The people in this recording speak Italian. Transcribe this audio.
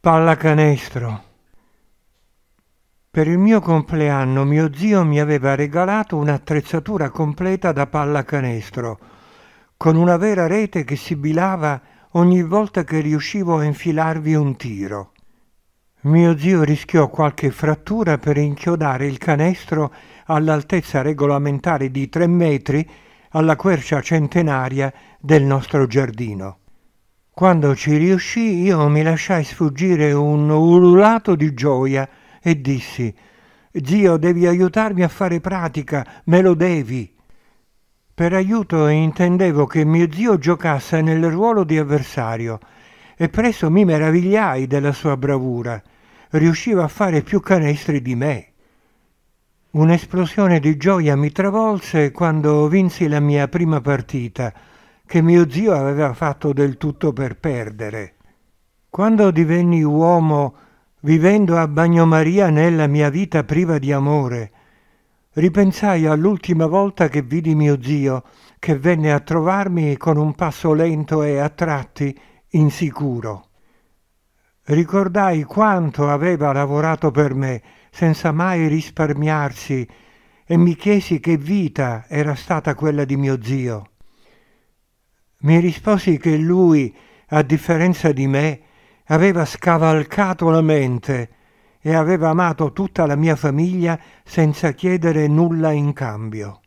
pallacanestro. Per il mio compleanno mio zio mi aveva regalato un'attrezzatura completa da pallacanestro, con una vera rete che sibilava ogni volta che riuscivo a infilarvi un tiro. Mio zio rischiò qualche frattura per inchiodare il canestro all'altezza regolamentare di tre metri alla quercia centenaria del nostro giardino. Quando ci riuscì io mi lasciai sfuggire un ululato di gioia e dissi Zio, devi aiutarmi a fare pratica, me lo devi. Per aiuto intendevo che mio zio giocasse nel ruolo di avversario e presto mi meravigliai della sua bravura. Riusciva a fare più canestri di me. Un'esplosione di gioia mi travolse quando vinsi la mia prima partita che mio zio aveva fatto del tutto per perdere. Quando divenni uomo, vivendo a bagnomaria nella mia vita priva di amore, ripensai all'ultima volta che vidi mio zio, che venne a trovarmi con un passo lento e a tratti insicuro. Ricordai quanto aveva lavorato per me, senza mai risparmiarsi, e mi chiesi che vita era stata quella di mio zio. Mi risposi che lui, a differenza di me, aveva scavalcato la mente e aveva amato tutta la mia famiglia senza chiedere nulla in cambio.